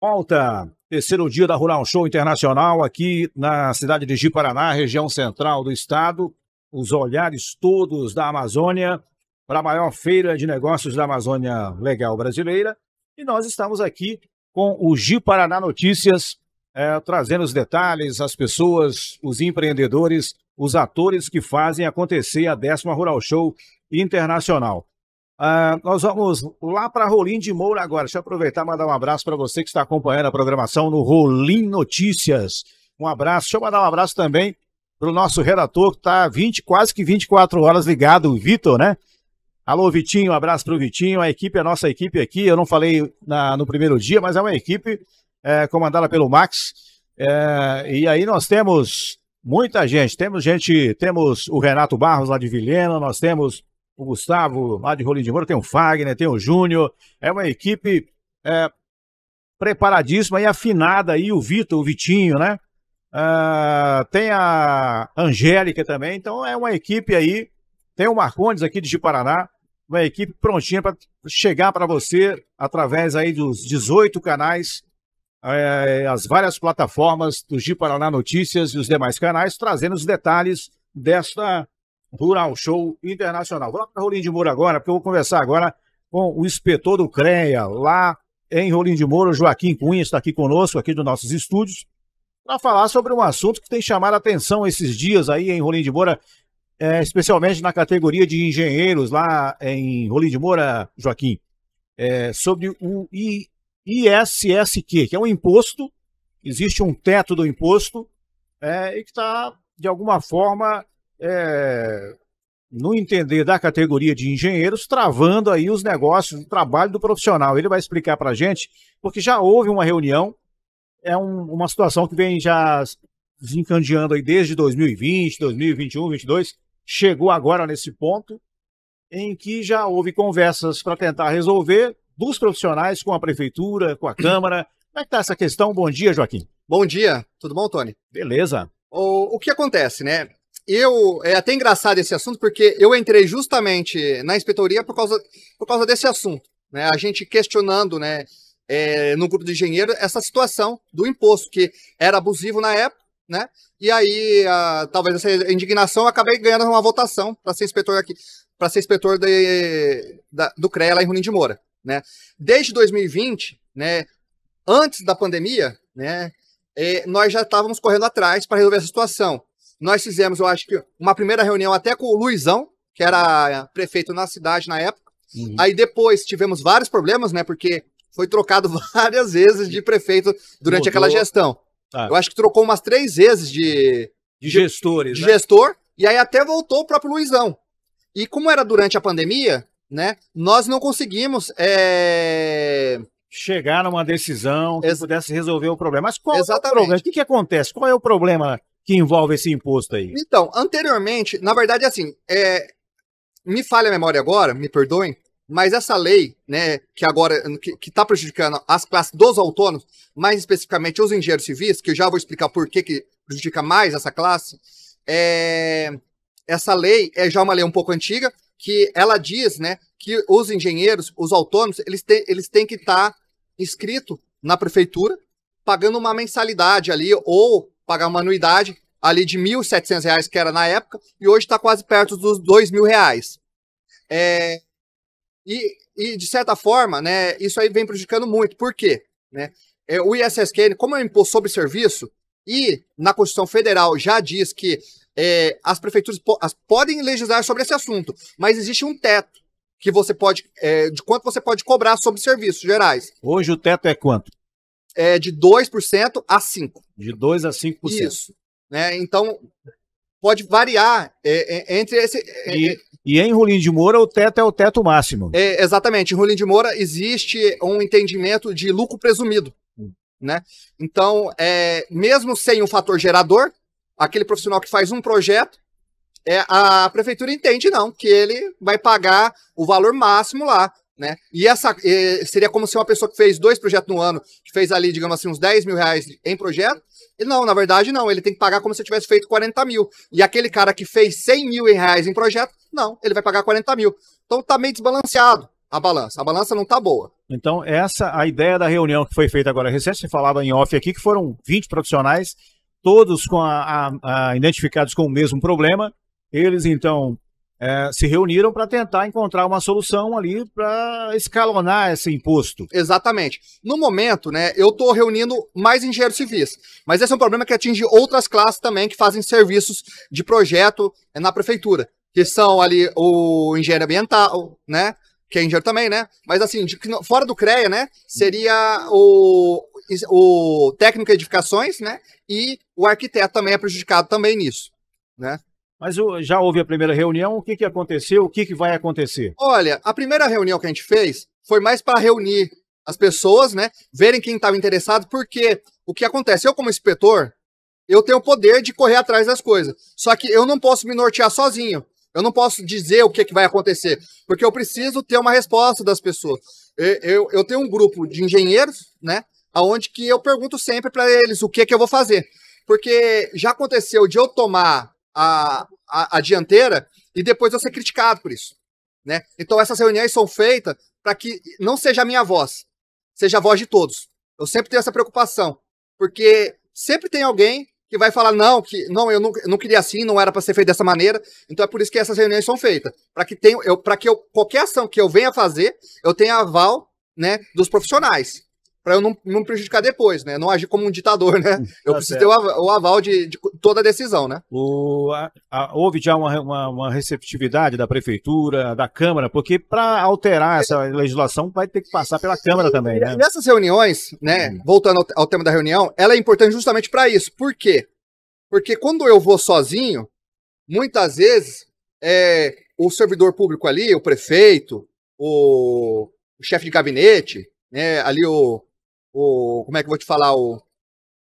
volta. Terceiro dia da Rural Show Internacional aqui na cidade de Jiparaná, paraná região central do estado. Os olhares todos da Amazônia para a maior feira de negócios da Amazônia Legal brasileira. E nós estamos aqui com o Jiparaná paraná Notícias, é, trazendo os detalhes, as pessoas, os empreendedores, os atores que fazem acontecer a décima Rural Show Internacional. Uh, nós vamos lá para Rolim de Moura agora. Deixa eu aproveitar e mandar um abraço para você que está acompanhando a programação no Rolim Notícias. Um abraço. Deixa eu mandar um abraço também para o nosso redator que está 20, quase que 24 horas ligado, o Vitor, né? Alô, Vitinho, um abraço para o Vitinho. A equipe, a nossa equipe aqui, eu não falei na, no primeiro dia, mas é uma equipe é, comandada pelo Max. É, e aí nós temos muita gente. Temos gente, temos o Renato Barros lá de Vilhena, nós temos o Gustavo, lá de Rolim de Moura, tem o Fagner, tem o Júnior. É uma equipe é, preparadíssima e afinada aí, o Vitor, o Vitinho, né? Uh, tem a Angélica também, então é uma equipe aí. Tem o Marcondes aqui de Paraná, uma equipe prontinha para chegar para você através aí dos 18 canais, é, as várias plataformas do Gi Paraná Notícias e os demais canais, trazendo os detalhes desta Rural Show Internacional. Vamos para Rolim de Moura agora, porque eu vou conversar agora com o inspetor do CREA, lá em Rolim de Moura, o Joaquim Cunha, está aqui conosco, aqui dos nossos estúdios, para falar sobre um assunto que tem chamado a atenção esses dias aí em Rolim de Moura, é, especialmente na categoria de engenheiros lá em Rolim de Moura, Joaquim, é, sobre o I, ISSQ, que é um imposto, existe um teto do imposto, é, e que está, de alguma forma, é, no entender da categoria de engenheiros, travando aí os negócios, o trabalho do profissional. Ele vai explicar para a gente, porque já houve uma reunião, é um, uma situação que vem já desencandeando aí desde 2020, 2021, 2022, chegou agora nesse ponto em que já houve conversas para tentar resolver dos profissionais com a prefeitura, com a Câmara. Como é que está essa questão? Bom dia, Joaquim. Bom dia, tudo bom, Tony? Beleza. O, o que acontece, né? eu é até engraçado esse assunto porque eu entrei justamente na inspetoria por causa, por causa desse assunto, né? A gente questionando, né, é, no grupo de engenheiro essa situação do imposto que era abusivo na época, né? E aí a, talvez essa indignação eu acabei ganhando uma votação para ser inspetor aqui, para ser inspetor de, da, do CREA lá em Runim de Moura, né? Desde 2020, né? Antes da pandemia, né? É, nós já estávamos correndo atrás para resolver essa situação. Nós fizemos, eu acho que, uma primeira reunião até com o Luizão, que era prefeito na cidade na época. Uhum. Aí depois tivemos vários problemas, né? Porque foi trocado várias vezes de prefeito durante Mudou. aquela gestão. Ah. Eu acho que trocou umas três vezes de, de gestores. De né? gestor. E aí até voltou o próprio Luizão. E como era durante a pandemia, né? Nós não conseguimos. É... Chegar numa decisão que Ex pudesse resolver o problema. Mas qual Exatamente. é o problema? O que, que acontece? Qual é o problema que envolve esse imposto aí? Então, anteriormente, na verdade, assim, é, me falha a memória agora, me perdoem, mas essa lei, né, que agora que está prejudicando as classes dos autônomos, mais especificamente os engenheiros civis, que eu já vou explicar por que, que prejudica mais essa classe, é, essa lei é já uma lei um pouco antiga, que ela diz, né, que os engenheiros, os autônomos, eles têm, eles têm que estar tá inscrito na prefeitura, pagando uma mensalidade ali, ou pagar uma anuidade ali de R$ 1.700, que era na época, e hoje está quase perto dos R$ 2.000. É, e, e, de certa forma, né, isso aí vem prejudicando muito. Por quê? Né? É, o ISSQN, como é um imposto sobre serviço, e na Constituição Federal já diz que é, as prefeituras po as podem legislar sobre esse assunto, mas existe um teto que você pode, é, de quanto você pode cobrar sobre serviços gerais. Hoje o teto é quanto? é, de 2% a 5%. De 2% a 5%. Isso. Né? Então, pode variar é, é, entre esse. É, é, e, e, em Rolim de Moura, o teto é o teto máximo. É, exatamente. Em Rolim de Moura, existe um entendimento de lucro presumido. Hum. Né? Então, mesmo sem um fator gerador, aquele profissional que faz um projeto, é, a prefeitura entende não que ele vai pagar o valor máximo lá. Né? E essa seria como se uma pessoa que fez dois projetos no ano, que fez ali, digamos assim, uns 10 mil reais em projeto, e não, na verdade não, ele tem que pagar como se tivesse feito 40 mil. E aquele cara que fez 100 mil reais em projeto, não, ele vai pagar 40 mil. Então tá meio desbalanceado a balança, a balança não tá boa. Então essa a ideia da reunião que foi feita agora recente, você falava em off aqui, que foram 20 profissionais, todos com a, a, a identificados com o mesmo problema, eles então é, se reuniram para tentar encontrar uma solução ali para escalonar esse imposto. Exatamente. No momento, né, eu estou reunindo mais engenheiros civis, mas esse é um problema que atinge outras classes também que fazem serviços de projeto é, na prefeitura, que são ali o engenheiro ambiental, né, que é engenheiro também, né, mas assim, de, fora do CREA, né, seria o, o técnico de edificações, né, e o arquiteto também é prejudicado também nisso, né. Mas já houve a primeira reunião, o que, que aconteceu, o que, que vai acontecer? Olha, a primeira reunião que a gente fez foi mais para reunir as pessoas, né? Verem quem estava interessado, porque o que acontece? Eu, como inspetor, eu tenho o poder de correr atrás das coisas. Só que eu não posso me nortear sozinho. Eu não posso dizer o que, que vai acontecer, porque eu preciso ter uma resposta das pessoas. Eu, eu, eu tenho um grupo de engenheiros, né? Aonde que eu pergunto sempre para eles o que, que eu vou fazer. Porque já aconteceu de eu tomar a, a, a dianteira e depois eu ser é criticado por isso. Né? Então essas reuniões são feitas para que não seja a minha voz, seja a voz de todos. Eu sempre tenho essa preocupação, porque sempre tem alguém que vai falar não, que não, eu não, eu não queria assim, não era para ser feito dessa maneira. Então é por isso que essas reuniões são feitas, para que tenho, eu, para que eu, qualquer ação que eu venha fazer, eu tenha aval, né, dos profissionais para eu não, não prejudicar depois, né? Não agir como um ditador, né? Hum, eu tá preciso certo. ter o, o aval de, de, toda a decisão, né? O, a, a, houve já uma, uma, uma, receptividade da prefeitura, da Câmara, porque para alterar essa legislação vai ter que passar pela Câmara também, né? Nessas reuniões, né? Hum. Voltando ao, ao, tema da reunião, ela é importante justamente para isso. Por quê? Porque quando eu vou sozinho, muitas vezes é, o servidor público ali, o prefeito, o, o chefe de gabinete, né, ali o, o como é que eu vou te falar, o,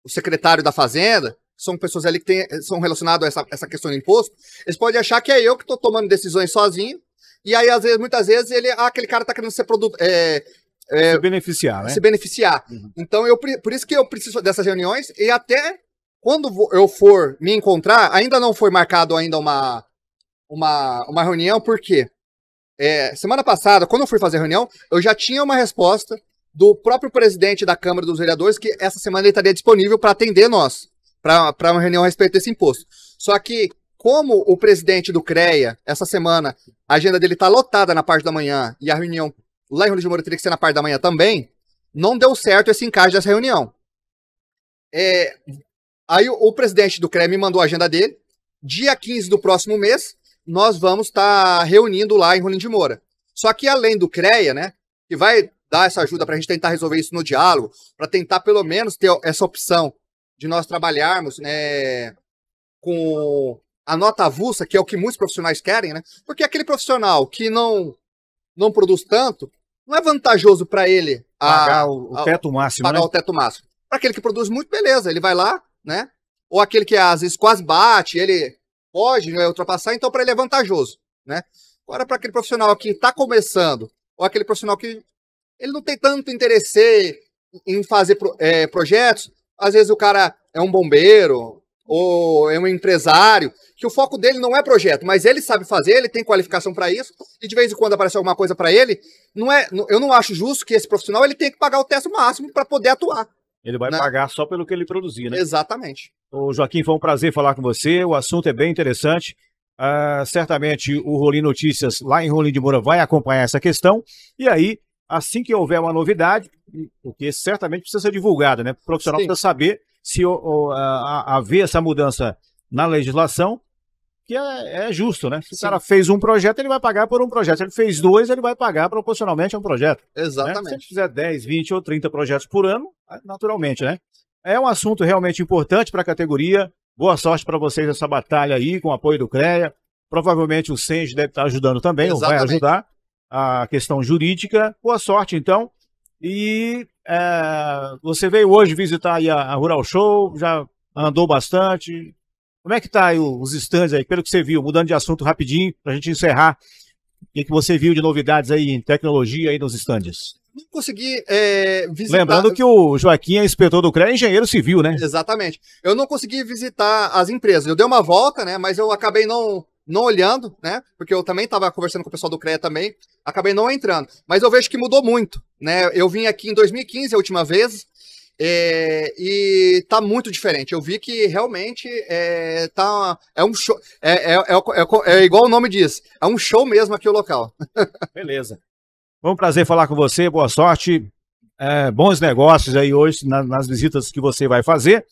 o secretário da Fazenda, são pessoas ali que tem, eh, são relacionadas a essa, essa questão do imposto, eles podem achar que é eu que estou tomando decisões sozinho, e aí, às vezes, muitas vezes, ele, ah, aquele cara está querendo ser produto. É, eh, é, eh, se beneficiar, né? beneficiar. Uhum. Então, eu, por isso que eu preciso dessas reuniões, e até quando eu for me encontrar, ainda não foi marcado ainda uma, uma, uma reunião, por é, semana passada, quando eu fui fazer a reunião, eu já tinha uma resposta do próprio presidente da Câmara dos Vereadores, que essa semana ele estaria disponível para atender nós, para uma reunião a respeito desse imposto. Só que, como o presidente do CREA, essa semana, a agenda dele está lotada na parte da manhã e a reunião lá em Rio de Moura teria que ser na parte da manhã também, não deu certo esse encaixe dessa reunião. É, aí o, o, presidente do CREA me mandou a agenda dele. Dia 15 do próximo mês, nós vamos estar tá reunindo lá em Rolim de Moura. Só que além do CREA, né, que vai dar essa ajuda para a gente tentar resolver isso no diálogo, para tentar pelo menos ter essa opção de nós trabalharmos né, com a nota avulsa, que é o que muitos profissionais querem, né? Porque aquele profissional que não não produz tanto, não é vantajoso para ele pagar a, o, o teto máximo, pagar né? o teto máximo. Para aquele que produz muito, beleza, ele vai lá, né? Ou aquele que às vezes quase bate, ele pode né, ultrapassar, então para ele é vantajoso, né? Agora para aquele profissional que está começando, ou aquele profissional que ele não tem tanto interesse em fazer é, projetos. Às vezes o cara é um bombeiro ou é um empresário, que o foco dele não é projeto, mas ele sabe fazer, ele tem qualificação para isso, e de vez em quando aparece alguma coisa para ele, não é, eu não acho justo que esse profissional ele tenha que pagar o teto máximo para poder atuar. Ele vai né? pagar só pelo que ele produzir, né? Exatamente. Ô Joaquim, foi um prazer falar com você, o assunto é bem interessante. Uh, certamente o Rolim Notícias, lá em Rolim de Moura, vai acompanhar essa questão. E aí, assim que houver uma novidade, porque certamente precisa ser divulgada, né? O profissional Sim. precisa saber se ou, ou, a, haver essa mudança na legislação, que é, é justo, né? Se Sim. o cara fez um projeto, ele vai pagar por um projeto. Se ele fez dois, ele vai pagar proporcionalmente a um projeto. Né? Exatamente. Né? Se gente fizer 10, 20 ou 30 projetos por ano, naturalmente, né? É um assunto realmente importante para a categoria. Boa sorte para vocês nessa batalha aí, com o apoio do CREA. Provavelmente o SENG deve estar ajudando também, Exatamente. ou vai ajudar a questão jurídica. Boa sorte, então. E é, você veio hoje visitar a, a, Rural Show, já andou bastante. Como é que tá aí os stands aí, pelo que você viu? Mudando de assunto rapidinho, para a gente encerrar. O que, é que você viu de novidades aí em tecnologia aí nos stands? Não consegui é, visitar. Lembrando que o Joaquim é inspetor do CREA, é engenheiro civil, né? Exatamente. Eu não consegui visitar as empresas. Eu dei uma volta, né? Mas eu acabei não não olhando, né? Porque eu também estava conversando com o pessoal do CREA também, acabei não entrando. Mas eu vejo que mudou muito, né? Eu vim aqui em 2015 a última vez é, e tá muito diferente. Eu vi que realmente é, tá, é um show, é é, é, é, é, igual o nome diz, é um show mesmo aqui o local. Beleza. Foi um prazer falar com você, boa sorte, é, bons negócios aí hoje nas visitas que você vai fazer.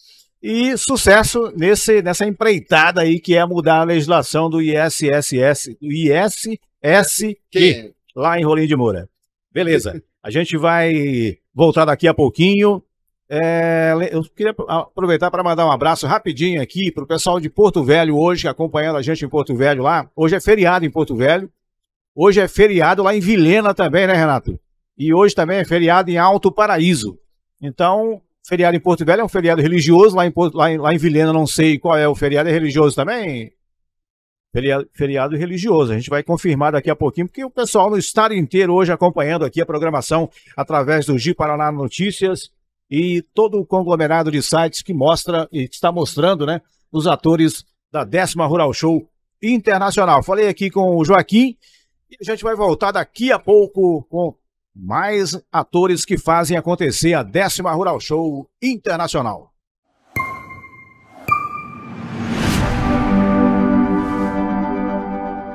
E sucesso nesse, nessa empreitada aí que é mudar a legislação do ISSS, do ISSQ, lá em Rolim de Moura. Beleza. A gente vai voltar daqui a pouquinho. É, eu queria aproveitar para mandar um abraço rapidinho aqui para o pessoal de Porto Velho hoje, acompanhando a gente em Porto Velho lá. Hoje é feriado em Porto Velho. Hoje é feriado lá em Vilena também, né, Renato? E hoje também é feriado em Alto Paraíso. Então, feriado em Porto Velho é um feriado religioso, lá em, Porto, lá em, lá em Vilhena não sei qual é o feriado, é religioso também? Feriado, feriado religioso, a gente vai confirmar daqui a pouquinho, porque o pessoal no estado inteiro hoje acompanhando aqui a programação através do Gi Paraná Notícias e todo o conglomerado de sites que mostra e está mostrando, né, os atores da décima Rural Show Internacional. Falei aqui com o Joaquim e a gente vai voltar daqui a pouco com mais atores que fazem acontecer a décima Rural Show Internacional.